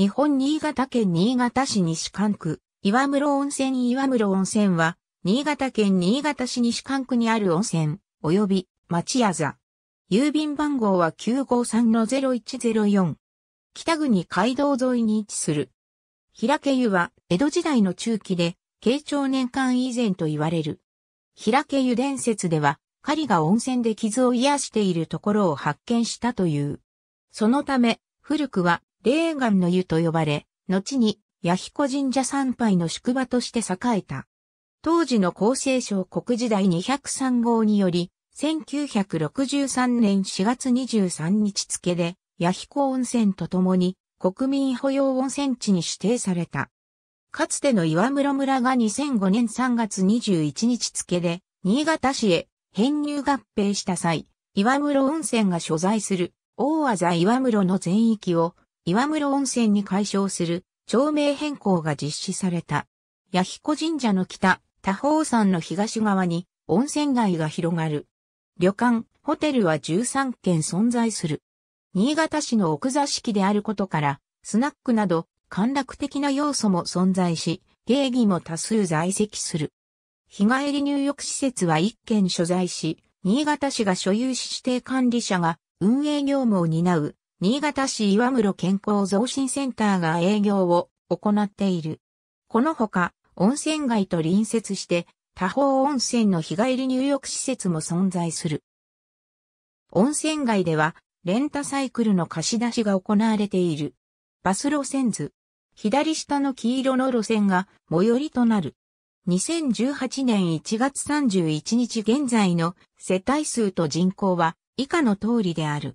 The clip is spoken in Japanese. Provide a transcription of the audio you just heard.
日本新潟県新潟市西館区、岩室温泉岩室温泉は、新潟県新潟市西館区にある温泉、及び町屋座。郵便番号は953-0104。北国街道沿いに位置する。平家湯は江戸時代の中期で、慶長年間以前と言われる。平家湯伝説では、狩りが温泉で傷を癒しているところを発見したという。そのため、古くは霊岩の湯と呼ばれ、後に、弥彦神社参拝の宿場として栄えた。当時の厚生省国時代203号により、1963年4月23日付で、弥彦温泉とともに、国民保養温泉地に指定された。かつての岩室村が2005年3月21日付で、新潟市へ編入合併した際、岩室温泉が所在する、大和座岩室の全域を岩室温泉に解消する町名変更が実施された。弥彦神社の北、多宝山の東側に温泉街が広がる。旅館、ホテルは13軒存在する。新潟市の奥座敷であることから、スナックなど、陥楽的な要素も存在し、芸妓も多数在籍する。日帰り入浴施設は1軒所在し、新潟市が所有し指定管理者が運営業務を担う新潟市岩室健康増進センターが営業を行っている。このほか、温泉街と隣接して、多方温泉の日帰り入浴施設も存在する。温泉街では、レンタサイクルの貸し出しが行われている。バス路線図。左下の黄色の路線が最寄りとなる。2018年1月31日現在の世帯数と人口は以下の通りである。